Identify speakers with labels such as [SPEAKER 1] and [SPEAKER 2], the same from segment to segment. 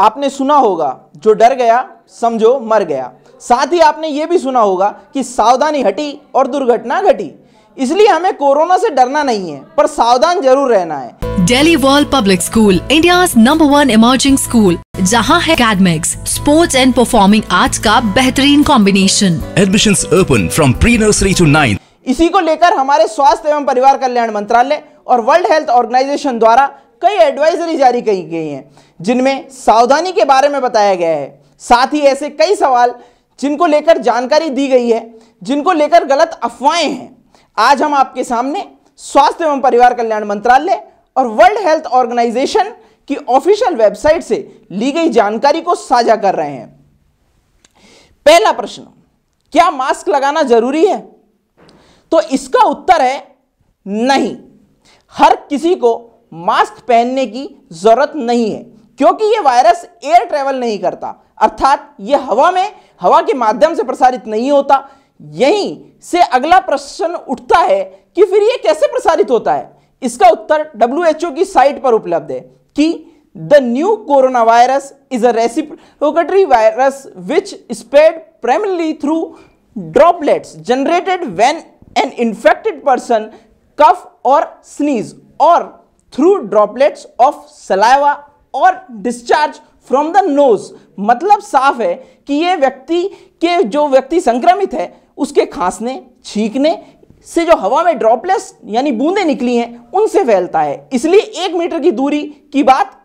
[SPEAKER 1] आपने सुना होगा जो डर गया समझो मर गया साथ ही आपने ये भी सुना होगा कि सावधानी हटी और दुर्घटना घटी इसलिए हमें कोरोना से डरना नहीं है पर सावधान जरूर रहना है Delhi world public school India number one emerging school जहां है academics sports and performing arts का बेहतरीन combination admission open from pre nursery to nine इसी को लेकर हमारे स्वास्थ्य एवं परिवार कल्याण मंत्रालय और वर्ल्ड हेल्थ ऑर्गेनाइजेशन द्वारा कई एडवाइजरी जारी की गई हैं जिनमें सावधानी के बारे में बताया गया है साथ ही ऐसे कई सवाल जिनको लेकर जानकारी दी गई है जिनको लेकर गलत अफवाहें हैं आज हम आपके सामने स्वास्थ्य एवं परिवार कल्याण मंत्रालय और वर्ल्ड हेल्थ ऑर्गेनाइजेशन की ऑफिशियल वेबसाइट से ली गई जानकारी को साझा कर रहे हैं पहला प्रश्न क्या मास्क लगाना जरूरी है तो इसका उत्तर है नहीं हर किसी को मास्क पहनने की जरूरत नहीं है क्योंकि ये वायरस एयर ट्रेवल नहीं करता अर्थात ये हवा में हवा के माध्यम से प्रसारित नहीं होता यहीं से अगला प्रश्न उठता है कि फिर ये कैसे प्रसारित होता है इसका उत्तर डब्ल्यू की साइट पर उपलब्ध है कि the new corona virus is a reciprocatory virus which spread primarily through droplets generated when an infected person cough और स्नीज और थ्रू ड्रॉपलेट्स ऑफ सलाइवा और डिस्चार्ज फ्रॉम द नोज मतलब साफ है कि ये व्यक्ति के जो व्यक्ति संक्रमित है उसके खांसने छींकने से जो हवा में ड्रॉपलेट्स यानी बूंदें निकली हैं उनसे फैलता है इसलिए एक मीटर की दूरी की बात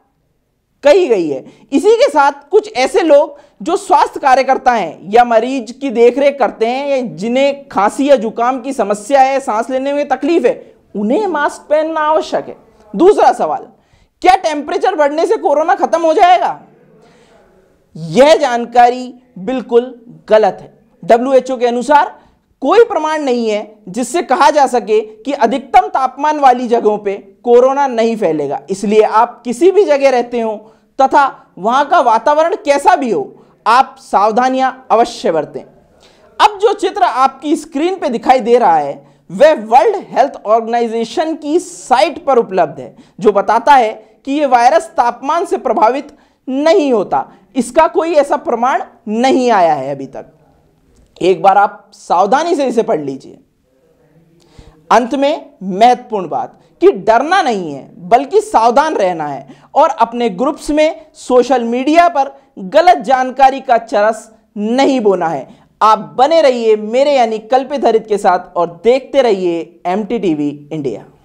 [SPEAKER 1] कही गई है इसी के साथ कुछ ऐसे लोग जो स्वास्थ्य कार्यकर्ता हैं या मरीज की देखरेख करते हैं या जिन्हें खांसी या जुकाम की समस्या है सांस लेने में तकलीफ है उन्हें मास्क पहनना आवश्यक है दूसरा सवाल क्या टेम्परेचर बढ़ने से कोरोना खत्म हो जाएगा यह जानकारी बिल्कुल गलत है डब्ल्यूएचओ के अनुसार कोई प्रमाण नहीं है जिससे कहा जा सके कि अधिकतम तापमान वाली जगहों पे कोरोना नहीं फैलेगा इसलिए आप किसी भी जगह रहते हो तथा वहां का वातावरण कैसा भी हो आप सावधानियां अवश्य बरतें अब जो चित्र आपकी स्क्रीन पे दिखाई दे रहा है वह वर्ल्ड हेल्थ ऑर्गेनाइजेशन की साइट पर उपलब्ध है जो बताता है कि यह वायरस तापमान से प्रभावित नहीं होता इसका कोई ऐसा प्रमाण नहीं आया है अभी तक एक बार आप सावधानी से इसे पढ़ लीजिए अंत में महत्वपूर्ण बात कि डरना नहीं है बल्कि सावधान रहना है और अपने ग्रुप्स में सोशल मीडिया पर गलत जानकारी का चरस नहीं बोना है आप बने रहिए मेरे यानी कल्पित हरित के साथ और देखते रहिए एम टी वी इंडिया